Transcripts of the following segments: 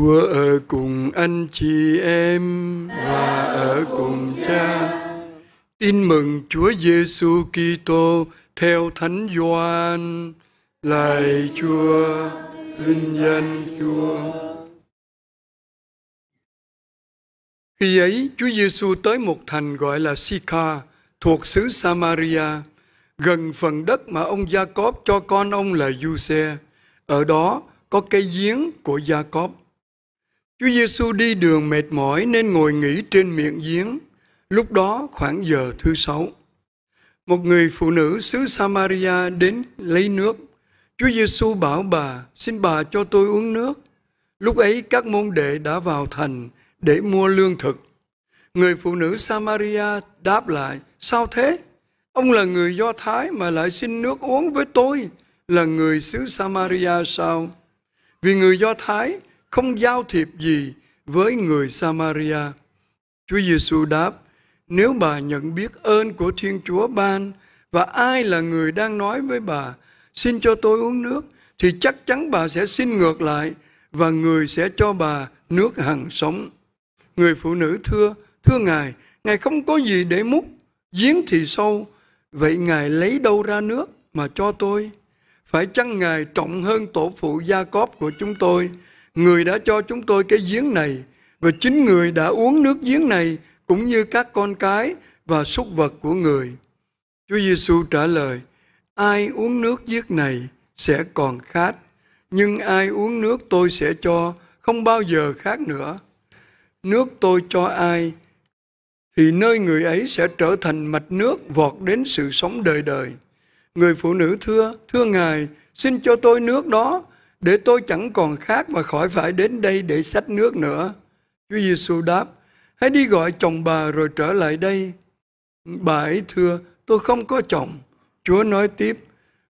Chúa ở cùng anh chị em và ở cùng cha. Tin mừng Chúa Giêsu Kitô theo Thánh Gioan. Lạy Chúa, vinh danh Chúa. Khi ấy, Chúa Giêsu tới một thành gọi là Sica, thuộc xứ Samaria, gần phần đất mà ông Gia Cóp cho con ông là Giuse. Ở đó có cây giếng của Gia Cóp Chúa Giêsu đi đường mệt mỏi nên ngồi nghỉ trên miệng giếng, lúc đó khoảng giờ thứ sáu. Một người phụ nữ xứ Samaria đến lấy nước. Chúa Giêsu bảo bà, xin bà cho tôi uống nước. Lúc ấy các môn đệ đã vào thành để mua lương thực. Người phụ nữ Samaria đáp lại, sao thế? Ông là người Do Thái mà lại xin nước uống với tôi, là người xứ Samaria sao? Vì người Do Thái không giao thiệp gì với người Samaria. Chúa Giêsu đáp, nếu bà nhận biết ơn của Thiên Chúa ban và ai là người đang nói với bà, xin cho tôi uống nước, thì chắc chắn bà sẽ xin ngược lại và người sẽ cho bà nước hằng sống. Người phụ nữ thưa, thưa Ngài, Ngài không có gì để múc, giếng thì sâu, vậy Ngài lấy đâu ra nước mà cho tôi? Phải chăng Ngài trọng hơn tổ phụ gia cóp của chúng tôi, người đã cho chúng tôi cái giếng này và chính người đã uống nước giếng này cũng như các con cái và súc vật của người. Chúa Giêsu trả lời, ai uống nước giếng này sẽ còn khát, nhưng ai uống nước tôi sẽ cho không bao giờ khát nữa. Nước tôi cho ai thì nơi người ấy sẽ trở thành mạch nước vọt đến sự sống đời đời. Người phụ nữ thưa, thưa Ngài, xin cho tôi nước đó để tôi chẳng còn khác mà khỏi phải đến đây để xách nước nữa. Chúa Giêsu đáp, hãy đi gọi chồng bà rồi trở lại đây. Bà ấy thưa, tôi không có chồng. Chúa nói tiếp,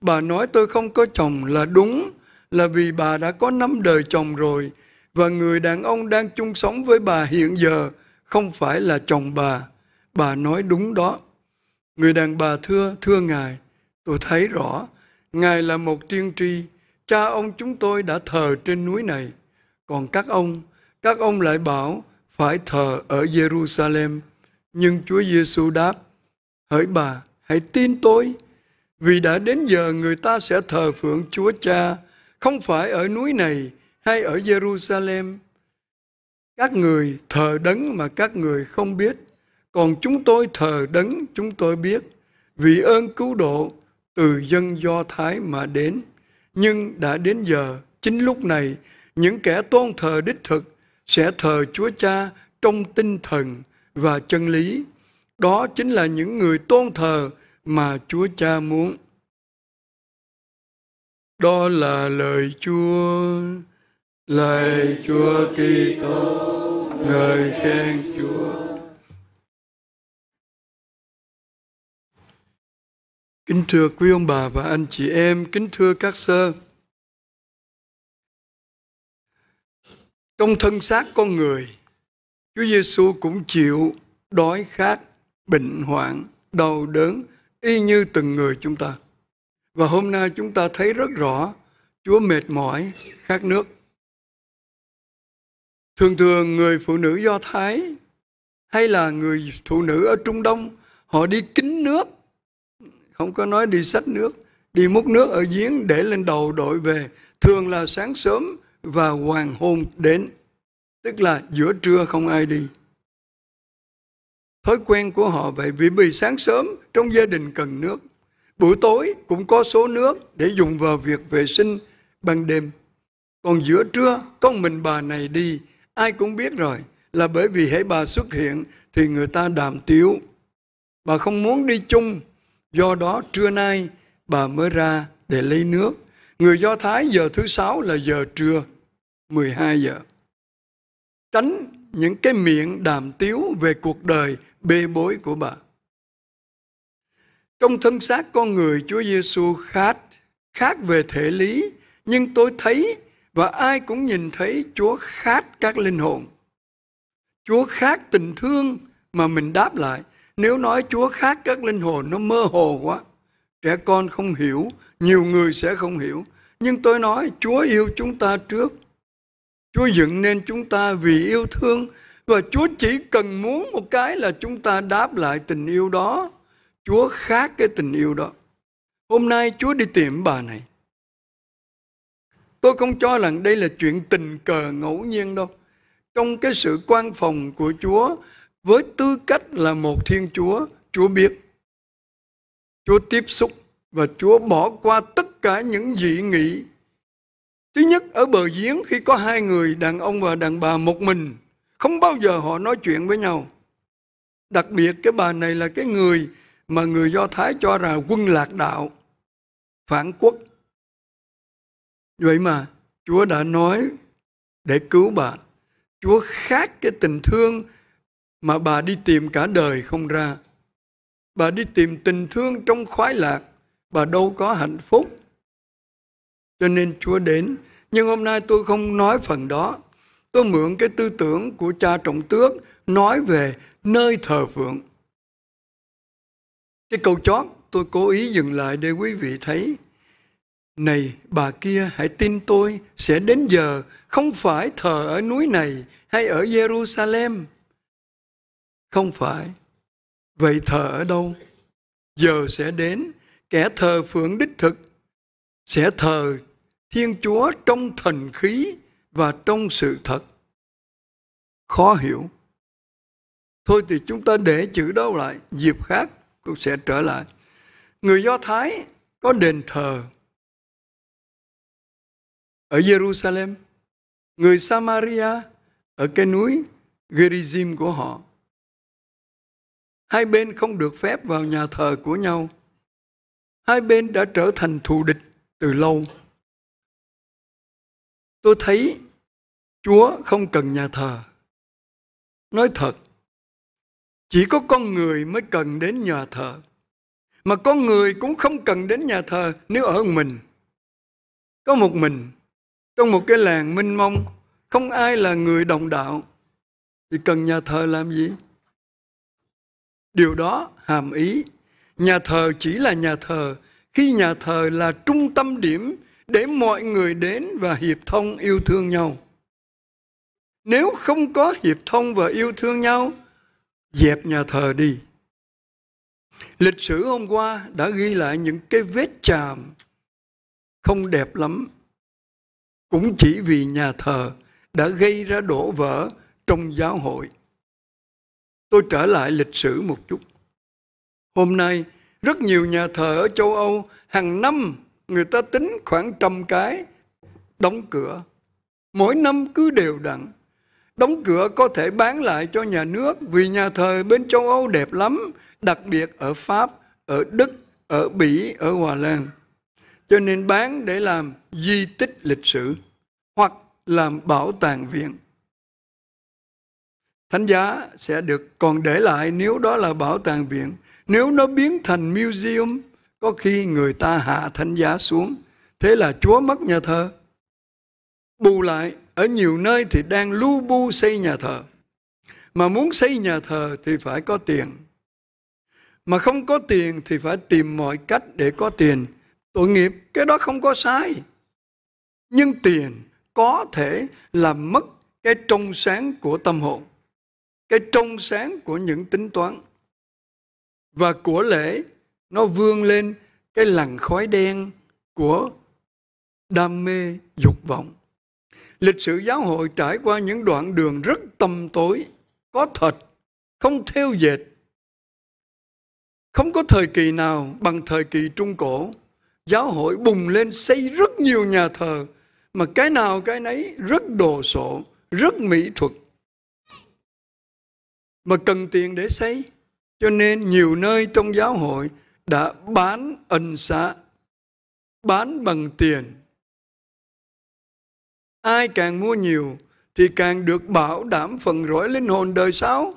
bà nói tôi không có chồng là đúng, là vì bà đã có năm đời chồng rồi, và người đàn ông đang chung sống với bà hiện giờ không phải là chồng bà. Bà nói đúng đó. Người đàn bà thưa, thưa Ngài, tôi thấy rõ, Ngài là một tiên tri, cha ông chúng tôi đã thờ trên núi này, còn các ông, các ông lại bảo phải thờ ở Jerusalem. Nhưng Chúa Giêsu đáp, hỡi bà, hãy tin tôi, vì đã đến giờ người ta sẽ thờ phượng Chúa Cha, không phải ở núi này hay ở Jerusalem. Các người thờ đấng mà các người không biết, còn chúng tôi thờ đấng chúng tôi biết, vì ơn cứu độ từ dân Do Thái mà đến. Nhưng đã đến giờ, chính lúc này, những kẻ tôn thờ đích thực sẽ thờ Chúa Cha trong tinh thần và chân lý. Đó chính là những người tôn thờ mà Chúa Cha muốn. Đó là lời Chúa, lời Chúa Kitô, lời khen Chúa. Kính thưa quý ông bà và anh chị em, kính thưa các sơ. Trong thân xác con người, Chúa Giêsu cũng chịu đói khát, bệnh hoạn, đau đớn y như từng người chúng ta. Và hôm nay chúng ta thấy rất rõ Chúa mệt mỏi, khát nước. Thường thường người phụ nữ Do Thái hay là người phụ nữ ở Trung Đông họ đi kính nước không có nói đi sách nước đi múc nước ở giếng để lên đầu đội về thường là sáng sớm và hoàng hôn đến tức là giữa trưa không ai đi thói quen của họ vậy vì vì sáng sớm trong gia đình cần nước buổi tối cũng có số nước để dùng vào việc vệ sinh ban đêm còn giữa trưa con mình bà này đi ai cũng biết rồi là bởi vì hễ bà xuất hiện thì người ta đàm tiếu bà không muốn đi chung Do đó trưa nay bà mới ra để lấy nước. Người Do Thái giờ thứ sáu là giờ trưa, 12 giờ. Tránh những cái miệng đàm tiếu về cuộc đời bê bối của bà. Trong thân xác con người Chúa Giêsu khát khát về thể lý, nhưng tôi thấy và ai cũng nhìn thấy Chúa khát các linh hồn. Chúa khát tình thương mà mình đáp lại nếu nói Chúa khác các linh hồn nó mơ hồ quá trẻ con không hiểu nhiều người sẽ không hiểu nhưng tôi nói Chúa yêu chúng ta trước Chúa dựng nên chúng ta vì yêu thương và Chúa chỉ cần muốn một cái là chúng ta đáp lại tình yêu đó Chúa khác cái tình yêu đó hôm nay Chúa đi tìm bà này tôi không cho rằng đây là chuyện tình cờ ngẫu nhiên đâu trong cái sự quan phòng của Chúa với tư cách là một thiên chúa chúa biết chúa tiếp xúc và chúa bỏ qua tất cả những dị nghị thứ nhất ở bờ giếng khi có hai người đàn ông và đàn bà một mình không bao giờ họ nói chuyện với nhau đặc biệt cái bà này là cái người mà người do thái cho là quân lạc đạo phản quốc vậy mà chúa đã nói để cứu bà chúa khác cái tình thương mà bà đi tìm cả đời không ra. Bà đi tìm tình thương trong khoái lạc, bà đâu có hạnh phúc. Cho nên Chúa đến, nhưng hôm nay tôi không nói phần đó. Tôi mượn cái tư tưởng của cha trọng tước nói về nơi thờ phượng. Cái câu chót tôi cố ý dừng lại để quý vị thấy. Này bà kia hãy tin tôi sẽ đến giờ không phải thờ ở núi này hay ở Jerusalem không phải. Vậy thờ ở đâu? Giờ sẽ đến kẻ thờ phượng đích thực sẽ thờ Thiên Chúa trong thần khí và trong sự thật. Khó hiểu. Thôi thì chúng ta để chữ đó lại, dịp khác cũng sẽ trở lại. Người Do Thái có đền thờ ở Jerusalem, người Samaria ở cái núi Gerizim của họ hai bên không được phép vào nhà thờ của nhau. Hai bên đã trở thành thù địch từ lâu. Tôi thấy Chúa không cần nhà thờ. Nói thật, chỉ có con người mới cần đến nhà thờ. Mà con người cũng không cần đến nhà thờ nếu ở mình. Có một mình, trong một cái làng minh mông, không ai là người đồng đạo, thì cần nhà thờ làm gì? Điều đó hàm ý nhà thờ chỉ là nhà thờ khi nhà thờ là trung tâm điểm để mọi người đến và hiệp thông yêu thương nhau. Nếu không có hiệp thông và yêu thương nhau, dẹp nhà thờ đi. Lịch sử hôm qua đã ghi lại những cái vết chàm không đẹp lắm. Cũng chỉ vì nhà thờ đã gây ra đổ vỡ trong giáo hội. Tôi trở lại lịch sử một chút. Hôm nay, rất nhiều nhà thờ ở châu Âu hàng năm người ta tính khoảng trăm cái đóng cửa. Mỗi năm cứ đều đặn. Đóng cửa có thể bán lại cho nhà nước vì nhà thờ bên châu Âu đẹp lắm, đặc biệt ở Pháp, ở Đức, ở Bỉ, ở Hòa Lan. Cho nên bán để làm di tích lịch sử hoặc làm bảo tàng viện thánh giá sẽ được còn để lại nếu đó là bảo tàng viện nếu nó biến thành museum có khi người ta hạ thánh giá xuống thế là chúa mất nhà thờ bù lại ở nhiều nơi thì đang lu bu xây nhà thờ mà muốn xây nhà thờ thì phải có tiền mà không có tiền thì phải tìm mọi cách để có tiền tội nghiệp cái đó không có sai nhưng tiền có thể làm mất cái trong sáng của tâm hồn cái trong sáng của những tính toán và của lễ nó vươn lên cái làn khói đen của đam mê dục vọng lịch sử giáo hội trải qua những đoạn đường rất tầm tối có thật không theo dệt không có thời kỳ nào bằng thời kỳ trung cổ giáo hội bùng lên xây rất nhiều nhà thờ mà cái nào cái nấy rất đồ sộ rất mỹ thuật mà cần tiền để xây cho nên nhiều nơi trong giáo hội đã bán ân xá bán bằng tiền ai càng mua nhiều thì càng được bảo đảm phần rỗi linh hồn đời sau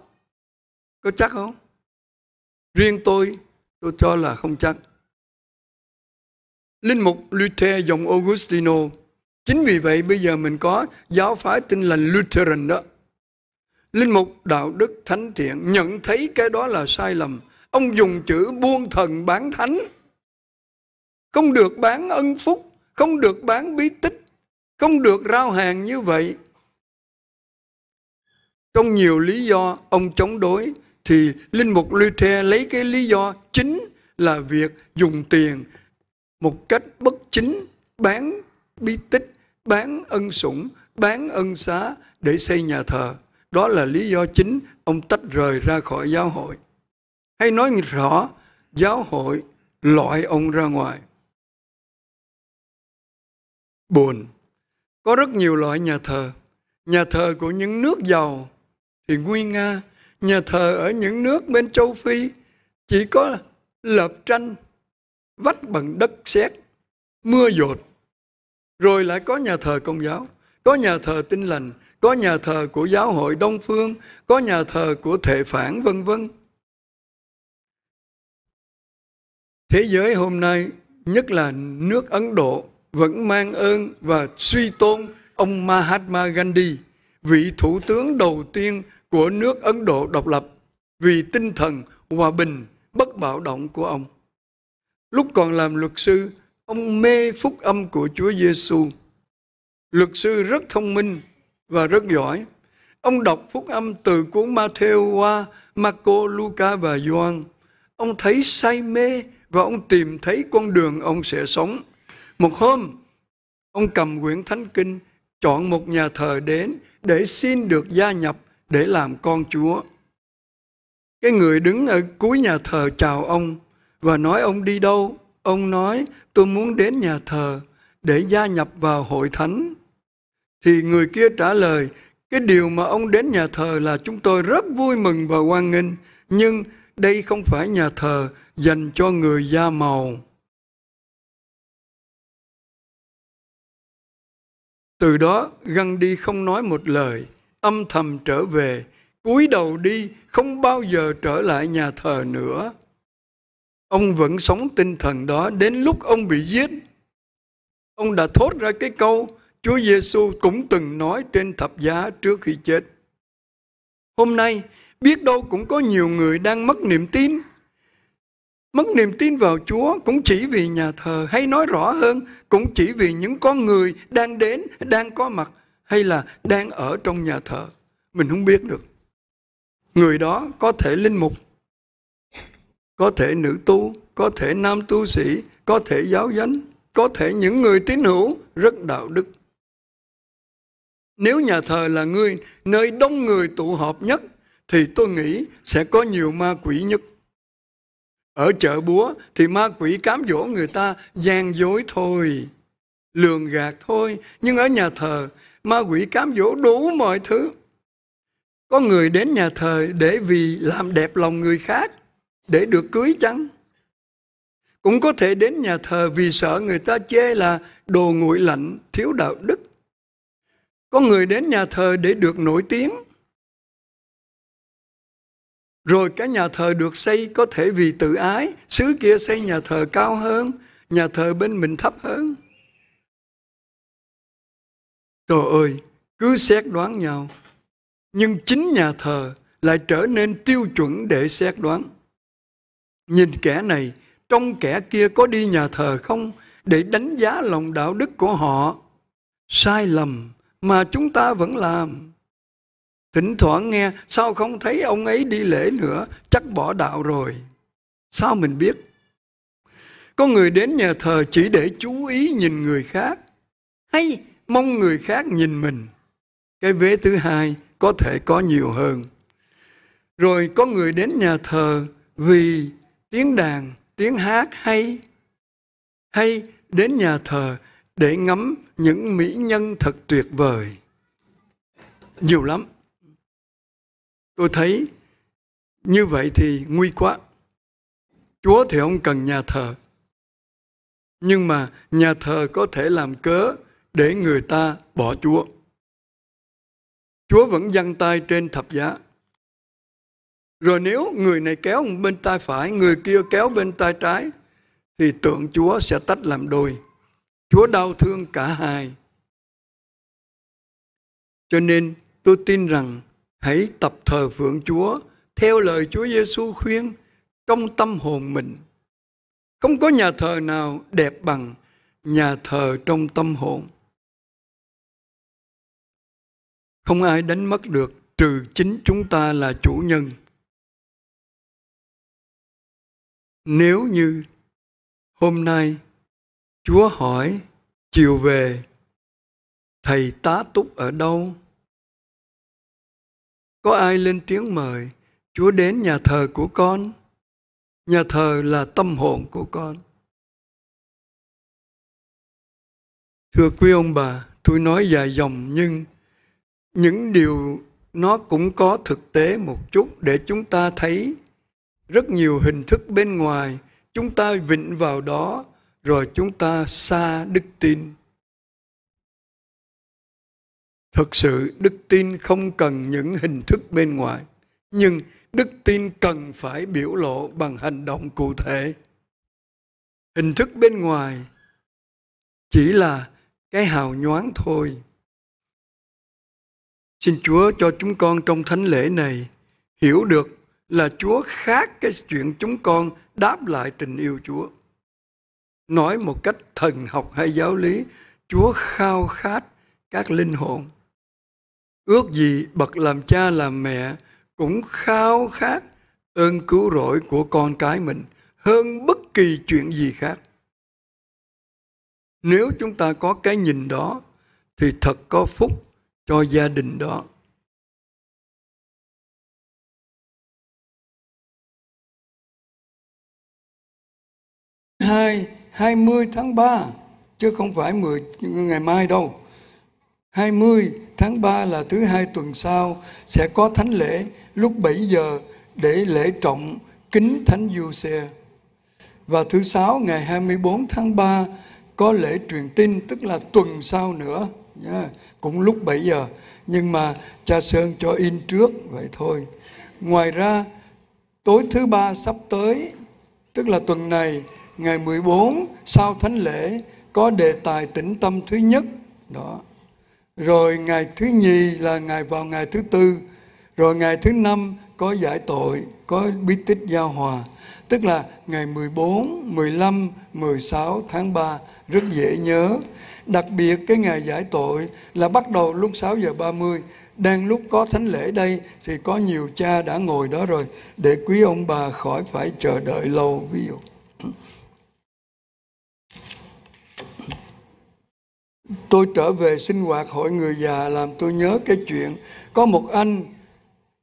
có chắc không riêng tôi tôi cho là không chắc linh mục Luther dòng Augustino chính vì vậy bây giờ mình có giáo phái tinh lành Lutheran đó Linh mục đạo đức thánh thiện nhận thấy cái đó là sai lầm. Ông dùng chữ buôn thần bán thánh. Không được bán ân phúc, không được bán bí tích, không được rao hàng như vậy. Trong nhiều lý do ông chống đối thì Linh mục Luther lấy cái lý do chính là việc dùng tiền một cách bất chính bán bí tích, bán ân sủng, bán ân xá để xây nhà thờ. Đó là lý do chính ông tách rời ra khỏi giáo hội. Hay nói rõ, giáo hội loại ông ra ngoài. Buồn. Có rất nhiều loại nhà thờ. Nhà thờ của những nước giàu thì nguy nga. Nhà thờ ở những nước bên châu Phi chỉ có lợp tranh, vách bằng đất sét, mưa dột. Rồi lại có nhà thờ công giáo, có nhà thờ tinh lành, có nhà thờ của giáo hội Đông Phương, có nhà thờ của Thể Phản vân vân. Thế giới hôm nay, nhất là nước Ấn Độ vẫn mang ơn và suy tôn ông Mahatma Gandhi, vị thủ tướng đầu tiên của nước Ấn Độ độc lập vì tinh thần hòa bình, bất bạo động của ông. Lúc còn làm luật sư, ông mê phúc âm của Chúa Giêsu. Luật sư rất thông minh và rất giỏi. Ông đọc phúc âm từ cuốn Matthew qua Marco, Luca và Gioan. Ông thấy say mê và ông tìm thấy con đường ông sẽ sống. Một hôm, ông cầm quyển thánh kinh, chọn một nhà thờ đến để xin được gia nhập để làm con Chúa. Cái người đứng ở cuối nhà thờ chào ông và nói ông đi đâu? Ông nói tôi muốn đến nhà thờ để gia nhập vào hội thánh thì người kia trả lời, cái điều mà ông đến nhà thờ là chúng tôi rất vui mừng và hoan nghênh, nhưng đây không phải nhà thờ dành cho người da màu. Từ đó găng đi không nói một lời, âm thầm trở về, cúi đầu đi không bao giờ trở lại nhà thờ nữa. Ông vẫn sống tinh thần đó đến lúc ông bị giết. Ông đã thốt ra cái câu Chúa Giêsu cũng từng nói trên thập giá trước khi chết. Hôm nay, biết đâu cũng có nhiều người đang mất niềm tin. Mất niềm tin vào Chúa cũng chỉ vì nhà thờ hay nói rõ hơn cũng chỉ vì những con người đang đến, đang có mặt hay là đang ở trong nhà thờ. Mình không biết được. Người đó có thể linh mục, có thể nữ tu, có thể nam tu sĩ, có thể giáo dân, có thể những người tín hữu rất đạo đức. Nếu nhà thờ là ngươi, nơi đông người tụ họp nhất, thì tôi nghĩ sẽ có nhiều ma quỷ nhất. Ở chợ búa thì ma quỷ cám dỗ người ta gian dối thôi, lường gạt thôi. Nhưng ở nhà thờ, ma quỷ cám dỗ đủ mọi thứ. Có người đến nhà thờ để vì làm đẹp lòng người khác, để được cưới chăng? Cũng có thể đến nhà thờ vì sợ người ta chê là đồ nguội lạnh, thiếu đạo đức. Có người đến nhà thờ để được nổi tiếng. Rồi cái nhà thờ được xây có thể vì tự ái, xứ kia xây nhà thờ cao hơn, nhà thờ bên mình thấp hơn. Trời ơi, cứ xét đoán nhau. Nhưng chính nhà thờ lại trở nên tiêu chuẩn để xét đoán. Nhìn kẻ này, trong kẻ kia có đi nhà thờ không để đánh giá lòng đạo đức của họ. Sai lầm mà chúng ta vẫn làm thỉnh thoảng nghe sao không thấy ông ấy đi lễ nữa chắc bỏ đạo rồi sao mình biết có người đến nhà thờ chỉ để chú ý nhìn người khác hay mong người khác nhìn mình cái vế thứ hai có thể có nhiều hơn rồi có người đến nhà thờ vì tiếng đàn tiếng hát hay hay đến nhà thờ để ngắm những mỹ nhân thật tuyệt vời nhiều lắm tôi thấy như vậy thì nguy quá chúa thì không cần nhà thờ nhưng mà nhà thờ có thể làm cớ để người ta bỏ chúa chúa vẫn giăng tay trên thập giá rồi nếu người này kéo bên tay phải người kia kéo bên tay trái thì tượng chúa sẽ tách làm đôi Chúa đau thương cả hai. Cho nên tôi tin rằng hãy tập thờ phượng Chúa theo lời Chúa Giêsu khuyên trong tâm hồn mình. Không có nhà thờ nào đẹp bằng nhà thờ trong tâm hồn. Không ai đánh mất được trừ chính chúng ta là chủ nhân. Nếu như hôm nay Chúa hỏi chiều về thầy tá túc ở đâu? Có ai lên tiếng mời Chúa đến nhà thờ của con? Nhà thờ là tâm hồn của con. Thưa quý ông bà, tôi nói dài dòng nhưng những điều nó cũng có thực tế một chút để chúng ta thấy rất nhiều hình thức bên ngoài chúng ta vịnh vào đó rồi chúng ta xa đức tin thực sự đức tin không cần những hình thức bên ngoài nhưng đức tin cần phải biểu lộ bằng hành động cụ thể hình thức bên ngoài chỉ là cái hào nhoáng thôi xin chúa cho chúng con trong thánh lễ này hiểu được là chúa khác cái chuyện chúng con đáp lại tình yêu chúa nói một cách thần học hay giáo lý chúa khao khát các linh hồn ước gì bậc làm cha làm mẹ cũng khao khát ơn cứu rỗi của con cái mình hơn bất kỳ chuyện gì khác nếu chúng ta có cái nhìn đó thì thật có phúc cho gia đình đó hai 20 tháng 3 chứ không phải 10 ngày mai đâu. 20 tháng 3 là thứ hai tuần sau sẽ có thánh lễ lúc 7 giờ để lễ trọng kính thánh du xe. Và thứ sáu ngày 24 tháng 3 có lễ truyền tin tức là tuần sau nữa yeah, cũng lúc 7 giờ nhưng mà cha Sơn cho in trước vậy thôi. Ngoài ra tối thứ ba sắp tới tức là tuần này ngày 14 sau thánh lễ có đề tài tĩnh tâm thứ nhất đó rồi ngày thứ nhì là ngày vào ngày thứ tư rồi ngày thứ năm có giải tội có bí tích giao hòa tức là ngày 14, 15, 16 tháng 3 rất dễ nhớ đặc biệt cái ngày giải tội là bắt đầu lúc 6 giờ 30 đang lúc có thánh lễ đây thì có nhiều cha đã ngồi đó rồi để quý ông bà khỏi phải chờ đợi lâu ví dụ Tôi trở về sinh hoạt hội người già làm tôi nhớ cái chuyện có một anh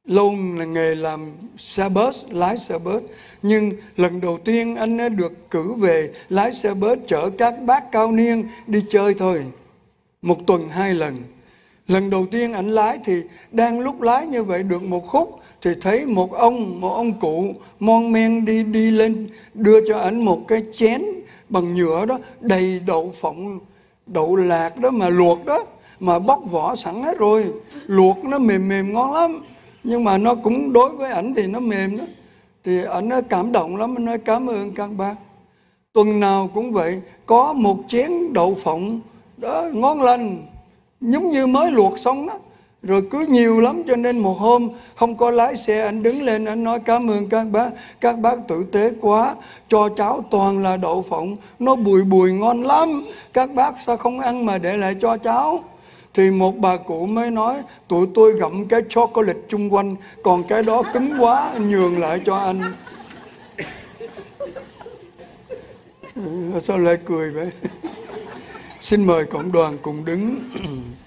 luôn là nghề làm xe bus, lái xe bus. Nhưng lần đầu tiên anh đã được cử về lái xe bus chở các bác cao niên đi chơi thôi. Một tuần hai lần. Lần đầu tiên anh lái thì đang lúc lái như vậy được một khúc thì thấy một ông, một ông cụ mon men đi đi lên đưa cho anh một cái chén bằng nhựa đó đầy đậu phộng đậu lạc đó mà luộc đó mà bóc vỏ sẵn hết rồi luộc nó mềm mềm ngon lắm nhưng mà nó cũng đối với ảnh thì nó mềm đó thì ảnh nó cảm động lắm nó nói cảm ơn các bác tuần nào cũng vậy có một chén đậu phộng đó ngon lành giống như mới luộc xong đó rồi cứ nhiều lắm cho nên một hôm không có lái xe anh đứng lên anh nói cảm ơn các bác các bác tử tế quá cho cháu toàn là đậu phộng nó bùi bùi ngon lắm các bác sao không ăn mà để lại cho cháu thì một bà cụ mới nói tụi tôi gặm cái chocolate chung quanh còn cái đó cứng quá nhường lại cho anh sao lại cười vậy xin mời cộng đoàn cùng đứng